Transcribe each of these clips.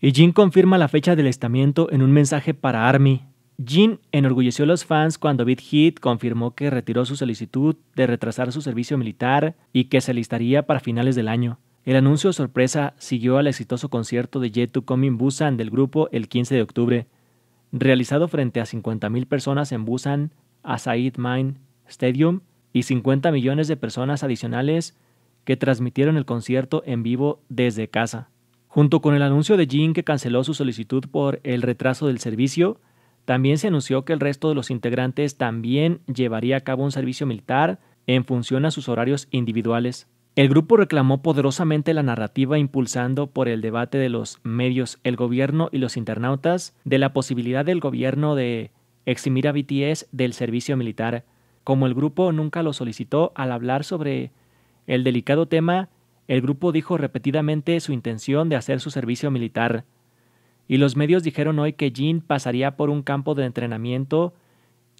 Y Jin confirma la fecha del estamiento en un mensaje para Army. Jin enorgulleció a los fans cuando Big Hit confirmó que retiró su solicitud de retrasar su servicio militar y que se alistaría para finales del año. El anuncio sorpresa siguió al exitoso concierto de Jet to Come in Busan del grupo el 15 de octubre, realizado frente a 50.000 personas en Busan, Asaid Mine Stadium y 50 millones de personas adicionales que transmitieron el concierto en vivo desde casa. Junto con el anuncio de Jin que canceló su solicitud por el retraso del servicio, también se anunció que el resto de los integrantes también llevaría a cabo un servicio militar en función a sus horarios individuales. El grupo reclamó poderosamente la narrativa impulsando por el debate de los medios, el gobierno y los internautas de la posibilidad del gobierno de eximir a BTS del servicio militar, como el grupo nunca lo solicitó al hablar sobre el delicado tema el grupo dijo repetidamente su intención de hacer su servicio militar. Y los medios dijeron hoy que Jin pasaría por un campo de entrenamiento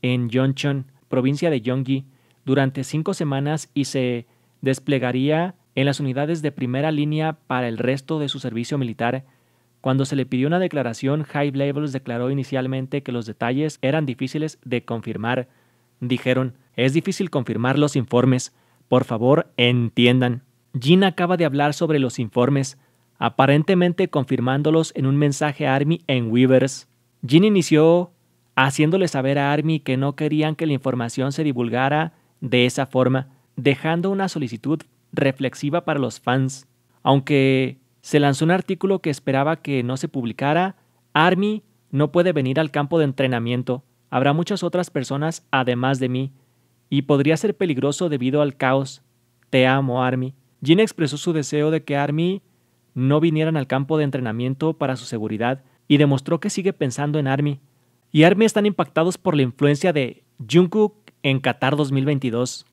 en Yongchon, provincia de Yonggi, durante cinco semanas y se desplegaría en las unidades de primera línea para el resto de su servicio militar. Cuando se le pidió una declaración, High Labels declaró inicialmente que los detalles eran difíciles de confirmar. Dijeron, es difícil confirmar los informes. Por favor, entiendan. Jean acaba de hablar sobre los informes, aparentemente confirmándolos en un mensaje a Army en Weavers. Jean inició haciéndole saber a Army que no querían que la información se divulgara de esa forma, dejando una solicitud reflexiva para los fans. Aunque se lanzó un artículo que esperaba que no se publicara, Army no puede venir al campo de entrenamiento. Habrá muchas otras personas además de mí, y podría ser peligroso debido al caos. Te amo, Army. Jin expresó su deseo de que Army no vinieran al campo de entrenamiento para su seguridad y demostró que sigue pensando en Army. Y Army están impactados por la influencia de Jungkook en Qatar 2022.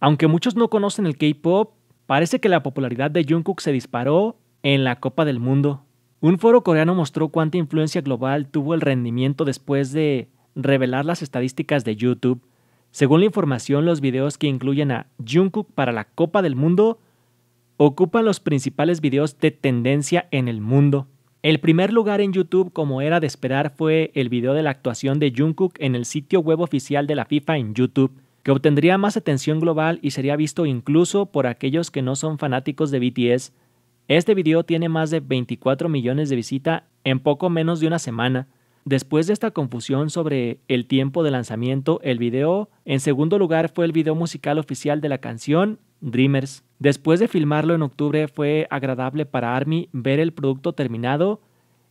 Aunque muchos no conocen el K-pop, parece que la popularidad de Jungkook se disparó en la Copa del Mundo. Un foro coreano mostró cuánta influencia global tuvo el rendimiento después de revelar las estadísticas de YouTube. Según la información, los videos que incluyen a Jungkook para la Copa del Mundo ocupan los principales videos de tendencia en el mundo. El primer lugar en YouTube, como era de esperar, fue el video de la actuación de Jungkook en el sitio web oficial de la FIFA en YouTube, que obtendría más atención global y sería visto incluso por aquellos que no son fanáticos de BTS. Este video tiene más de 24 millones de visitas en poco menos de una semana. Después de esta confusión sobre el tiempo de lanzamiento, el video en segundo lugar fue el video musical oficial de la canción Dreamers. Después de filmarlo en octubre fue agradable para Army ver el producto terminado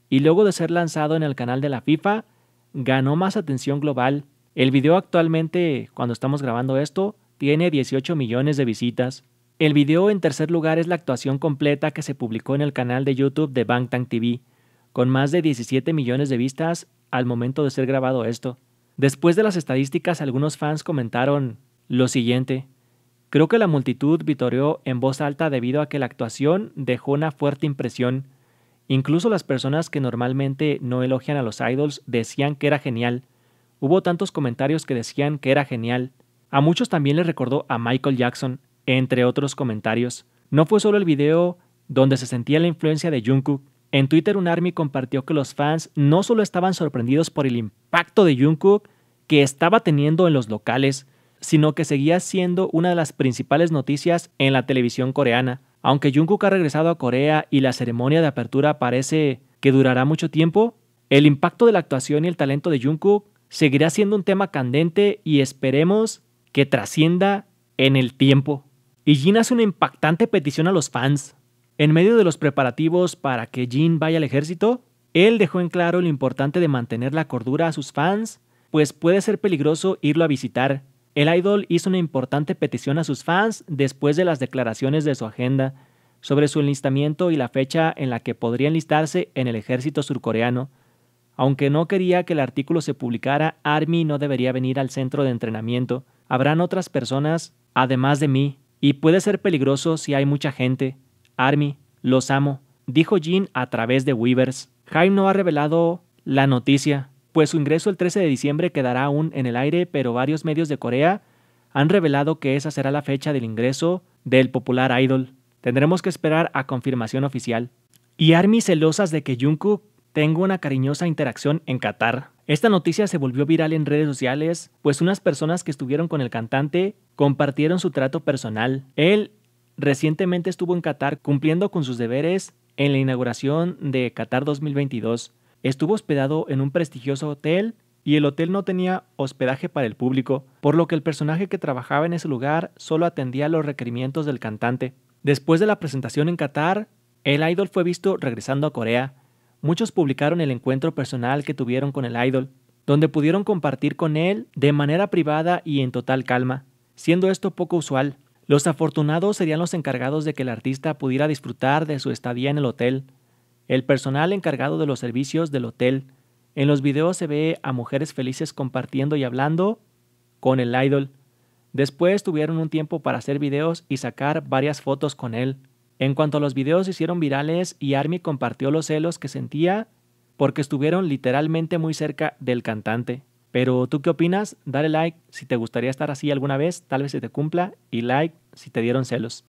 y luego de ser lanzado en el canal de la FIFA, ganó más atención global. El video actualmente, cuando estamos grabando esto, tiene 18 millones de visitas. El video en tercer lugar es la actuación completa que se publicó en el canal de YouTube de Bangtan TV con más de 17 millones de vistas al momento de ser grabado esto. Después de las estadísticas, algunos fans comentaron lo siguiente. Creo que la multitud vitoreó en voz alta debido a que la actuación dejó una fuerte impresión. Incluso las personas que normalmente no elogian a los idols decían que era genial. Hubo tantos comentarios que decían que era genial. A muchos también les recordó a Michael Jackson, entre otros comentarios. No fue solo el video donde se sentía la influencia de Jungkook, en Twitter un ARMY compartió que los fans no solo estaban sorprendidos por el impacto de Jungkook que estaba teniendo en los locales, sino que seguía siendo una de las principales noticias en la televisión coreana. Aunque Jungkook ha regresado a Corea y la ceremonia de apertura parece que durará mucho tiempo, el impacto de la actuación y el talento de Jungkook seguirá siendo un tema candente y esperemos que trascienda en el tiempo. Y Jin hace una impactante petición a los fans. En medio de los preparativos para que Jin vaya al ejército, él dejó en claro lo importante de mantener la cordura a sus fans, pues puede ser peligroso irlo a visitar. El idol hizo una importante petición a sus fans después de las declaraciones de su agenda sobre su enlistamiento y la fecha en la que podría enlistarse en el ejército surcoreano. Aunque no quería que el artículo se publicara, Army no debería venir al centro de entrenamiento. Habrán otras personas, además de mí, y puede ser peligroso si hay mucha gente. Army, los amo, dijo Jin a través de Weavers. Jaime no ha revelado la noticia, pues su ingreso el 13 de diciembre quedará aún en el aire, pero varios medios de Corea han revelado que esa será la fecha del ingreso del popular idol. Tendremos que esperar a confirmación oficial. Y ARMY celosas de que Jungkook tenga una cariñosa interacción en Qatar. Esta noticia se volvió viral en redes sociales, pues unas personas que estuvieron con el cantante compartieron su trato personal. Él recientemente estuvo en Qatar cumpliendo con sus deberes en la inauguración de Qatar 2022. Estuvo hospedado en un prestigioso hotel y el hotel no tenía hospedaje para el público, por lo que el personaje que trabajaba en ese lugar solo atendía los requerimientos del cantante. Después de la presentación en Qatar, el idol fue visto regresando a Corea. Muchos publicaron el encuentro personal que tuvieron con el idol, donde pudieron compartir con él de manera privada y en total calma, siendo esto poco usual, los afortunados serían los encargados de que el artista pudiera disfrutar de su estadía en el hotel, el personal encargado de los servicios del hotel. En los videos se ve a mujeres felices compartiendo y hablando con el idol. Después tuvieron un tiempo para hacer videos y sacar varias fotos con él. En cuanto a los videos se hicieron virales y Army compartió los celos que sentía porque estuvieron literalmente muy cerca del cantante. Pero tú qué opinas? Dale like si te gustaría estar así alguna vez, tal vez se te cumpla, y like si te dieron celos.